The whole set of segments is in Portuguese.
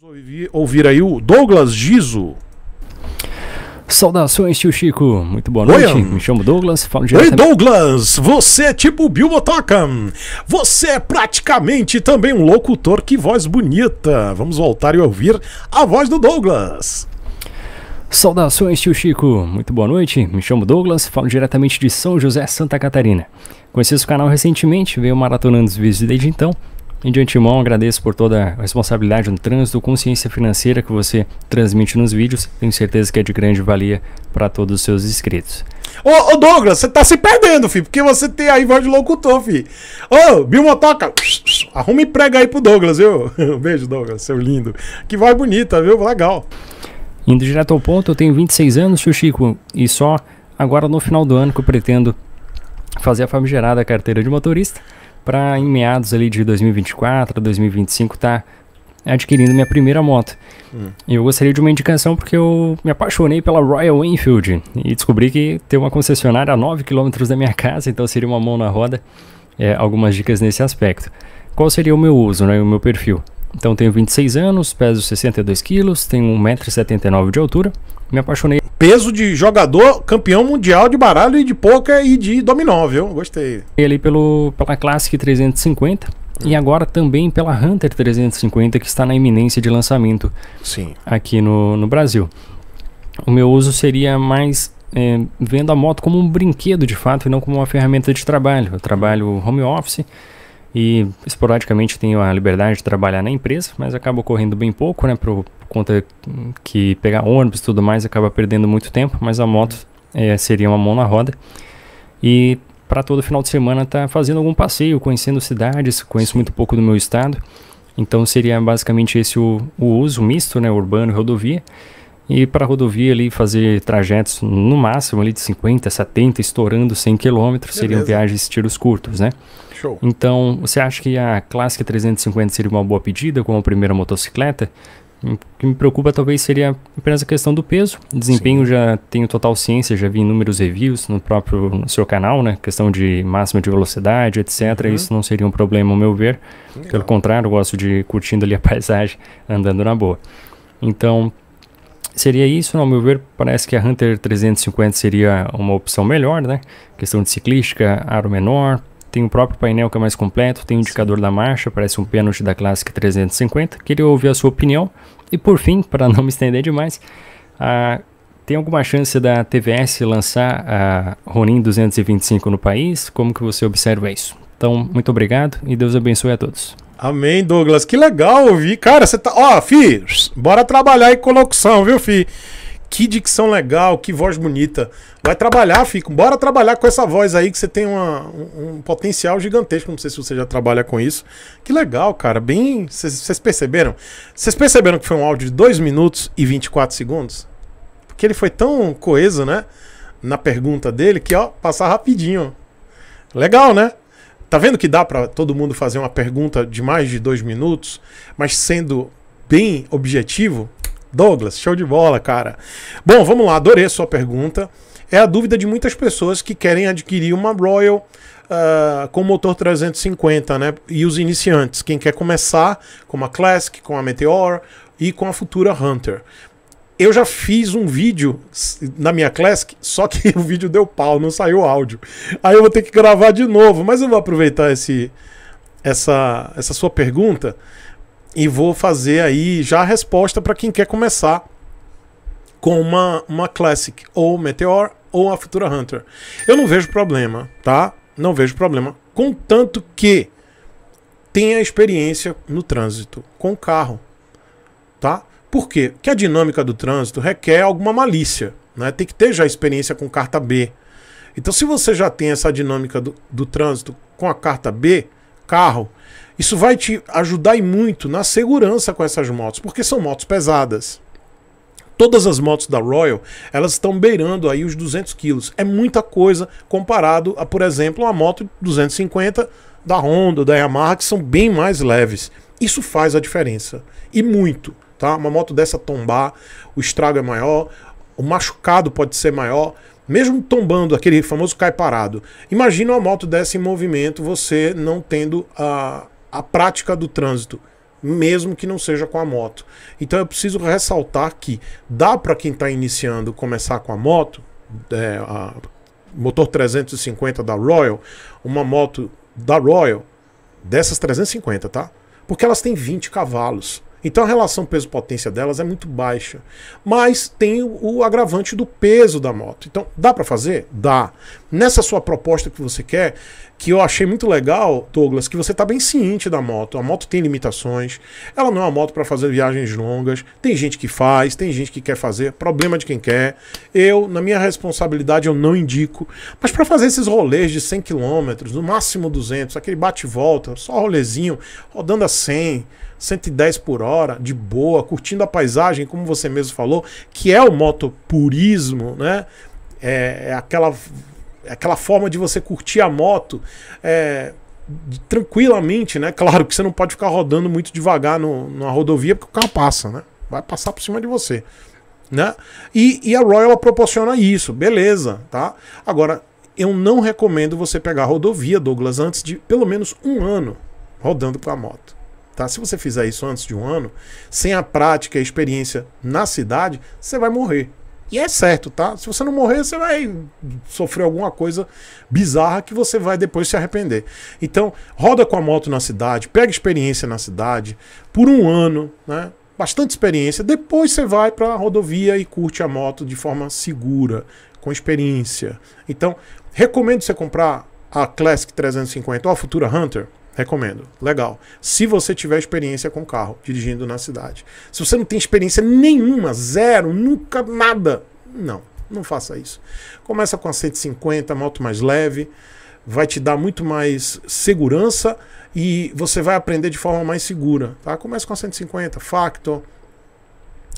Vamos ouvir, ouvir aí o Douglas Giso. Saudações, tio Chico. Muito boa noite. Oi, Me chamo Douglas. Falo diretamente... Douglas! Você é tipo Bill Motoca. Você é praticamente também um locutor. Que voz bonita. Vamos voltar e ouvir a voz do Douglas. Saudações, tio Chico. Muito boa noite. Me chamo Douglas. Falo diretamente de São José, Santa Catarina. Conheci esse canal recentemente, venho maratonando os vídeos desde então e de antemão agradeço por toda a responsabilidade no trânsito, consciência financeira que você transmite nos vídeos. Tenho certeza que é de grande valia para todos os seus inscritos. Ô, ô Douglas, você tá se perdendo, filho, porque você tem aí voz de locutor, filho. Ô, Bill Motoca, arruma prega aí pro Douglas, viu? Um beijo, Douglas, seu lindo. Que voz bonita, viu? Legal. Indo direto ao ponto, eu tenho 26 anos, seu Chico, e só agora no final do ano que eu pretendo fazer a famigerada carteira de motorista para em meados ali de 2024, 2025 tá adquirindo minha primeira moto. Hum. Eu gostaria de uma indicação porque eu me apaixonei pela Royal Enfield e descobri que tem uma concessionária a 9 km da minha casa, então seria uma mão na roda. É, algumas dicas nesse aspecto. Qual seria o meu uso, né, o meu perfil? Então tenho 26 anos, peso 62 quilos, tenho 1,79m de altura. Me apaixonei. Peso de jogador campeão mundial de baralho e de poker e de dominó, viu? Gostei. E ali pelo, pela Classic 350 hum. e agora também pela Hunter 350 que está na iminência de lançamento Sim. aqui no, no Brasil. O meu uso seria mais é, vendo a moto como um brinquedo de fato e não como uma ferramenta de trabalho. Eu trabalho home office e esporadicamente tenho a liberdade de trabalhar na empresa, mas acabo correndo bem pouco, né, por conta que pegar ônibus e tudo mais acaba perdendo muito tempo, mas a moto é, seria uma mão na roda. E para todo final de semana tá fazendo algum passeio, conhecendo cidades, conheço muito pouco do meu estado. Então seria basicamente esse o, o uso misto, né, urbano e rodovia e para a rodovia ali fazer trajetos no máximo ali de 50, 70, estourando 100 km, seriam viagens tiros curtos, né? Show. Então, você acha que a Classic 350 seria uma boa pedida como primeira motocicleta? O que me preocupa talvez seria apenas a questão do peso. Desempenho Sim. já tenho total ciência, já vi inúmeros reviews no próprio no seu canal, né? Questão de máxima de velocidade, etc. Uhum. Isso não seria um problema, ao meu ver. Pelo contrário, eu gosto de curtindo ali a paisagem, andando na boa. Então, seria isso, ao meu ver, parece que a Hunter 350 seria uma opção melhor, né? Questão de ciclística, aro menor, tem o próprio painel que é mais completo, tem o indicador da marcha, parece um pênalti da Classic é 350. Queria ouvir a sua opinião. E por fim, para não me estender demais, a tem alguma chance da TVS lançar a Ronin 225 no país? Como que você observa isso? Então, muito obrigado e Deus abençoe a todos. Amém, Douglas. Que legal ouvir. Cara, você tá. Ó, Fi, bora trabalhar aí com locução, viu, Fi? Que dicção legal, que voz bonita. Vai trabalhar, Fico. Bora trabalhar com essa voz aí, que você tem uma, um, um, potencial gigantesco. Não sei se você já trabalha com isso. Que legal, cara. Bem. Vocês perceberam? Vocês perceberam que foi um áudio de 2 minutos e 24 segundos? Porque ele foi tão coeso, né? Na pergunta dele, que, ó, passar rapidinho. Legal, né? Tá vendo que dá para todo mundo fazer uma pergunta de mais de dois minutos, mas sendo bem objetivo? Douglas, show de bola, cara. Bom, vamos lá, adorei a sua pergunta. É a dúvida de muitas pessoas que querem adquirir uma Royal uh, com motor 350, né? E os iniciantes, quem quer começar com a Classic, com a Meteor e com a futura Hunter. Eu já fiz um vídeo na minha Classic, só que o vídeo deu pau, não saiu áudio. Aí eu vou ter que gravar de novo, mas eu vou aproveitar esse, essa, essa sua pergunta e vou fazer aí já a resposta para quem quer começar com uma, uma Classic, ou Meteor, ou a Futura Hunter. Eu não vejo problema, tá? Não vejo problema. Contanto que tenha experiência no trânsito com o carro, tá? Por quê? Porque a dinâmica do trânsito requer alguma malícia. Né? Tem que ter já experiência com carta B. Então, se você já tem essa dinâmica do, do trânsito com a carta B, carro, isso vai te ajudar e muito na segurança com essas motos, porque são motos pesadas. Todas as motos da Royal, elas estão beirando aí os 200 quilos. É muita coisa comparado a, por exemplo, uma moto 250 da Honda, da Yamaha, que são bem mais leves. Isso faz a diferença. E muito tá? Uma moto dessa tombar, o estrago é maior, o machucado pode ser maior, mesmo tombando, aquele famoso cai parado. Imagina uma moto dessa em movimento, você não tendo a, a prática do trânsito, mesmo que não seja com a moto. Então eu preciso ressaltar que dá para quem está iniciando começar com a moto, é, a motor 350 da Royal, uma moto da Royal, dessas 350, tá? Porque elas têm 20 cavalos. Então a relação peso-potência delas é muito baixa. Mas tem o, agravante do peso da moto. Então dá para fazer? Dá nessa sua proposta que você quer, que eu achei muito legal, Douglas, que você está bem ciente da moto. A moto tem limitações, ela não é uma moto para fazer viagens longas. Tem gente que faz, tem gente que quer fazer, problema de quem quer. Eu, na minha responsabilidade, eu não indico, mas para fazer esses rolês de 100 km, no máximo 200, aquele bate volta, só rolezinho, rodando a 100, 110 por hora, de boa, curtindo a paisagem, como você mesmo falou, que é o motopurismo, né? É, é aquela aquela forma de você curtir a moto é, tranquilamente, né? Claro que você não pode ficar rodando muito devagar no, numa rodovia, porque o carro passa, né? Vai passar por cima de você. Né? E, e a Royal proporciona isso, beleza, tá? Agora, eu não recomendo você pegar a rodovia, Douglas, antes de pelo menos um ano rodando com a moto. Tá? Se você fizer isso antes de um ano, sem a prática e a experiência na cidade, você vai morrer. E é certo, tá? Se você não morrer, você vai sofrer alguma coisa bizarra que você vai depois se arrepender. Então, roda com a moto na cidade, pega experiência na cidade, por um ano, né? Bastante experiência. Depois você vai para a rodovia e curte a moto de forma segura, com experiência. Então, recomendo você comprar a Classic 350 ou a Futura Hunter Recomendo. Legal. Se você tiver experiência com carro, dirigindo na cidade. Se você não tem experiência nenhuma, zero, nunca, nada, não, não faça isso. Começa com a 150, moto mais leve, vai te dar muito mais segurança e você vai aprender de forma mais segura, tá? Começa com a 150, Factor,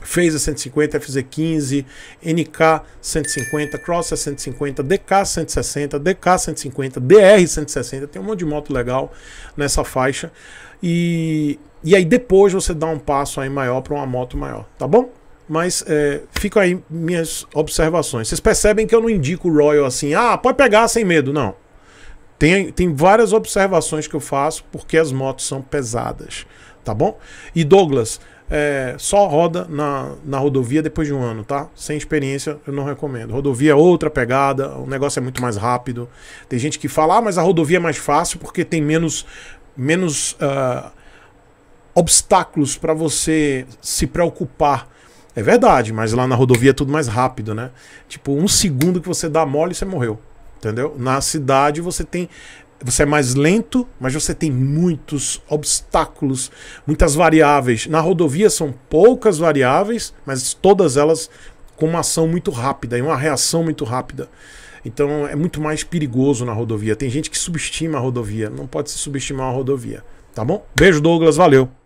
Phaser 150, FZ15, NK 150, Cross 150, DK 160, DK 150, DR 160, tem um monte de moto legal nessa faixa. E, e aí depois você dá um passo aí maior para uma moto maior, tá bom? Mas é, fica aí minhas observações. Vocês percebem que eu não indico o Royal assim, ah, pode pegar sem medo, não. Tem, tem várias observações que eu faço porque as motos são pesadas, tá bom? E Douglas, é, só roda na, na rodovia depois de um ano, tá? Sem experiência, eu não recomendo. Rodovia é outra pegada, o negócio é muito mais rápido. Tem gente que fala, ah, mas a rodovia é mais fácil porque tem menos, menos uh, obstáculos para você se preocupar. É verdade, mas lá na rodovia é tudo mais rápido, né? Tipo, um segundo que você dá mole, você morreu. Entendeu? Na cidade você tem você é mais lento, mas você tem muitos obstáculos, muitas variáveis. Na rodovia são poucas variáveis, mas todas elas com uma ação muito rápida e uma reação muito rápida. Então é muito mais perigoso na rodovia. Tem gente que subestima a rodovia, não pode se subestimar a rodovia, tá bom? Beijo Douglas, valeu.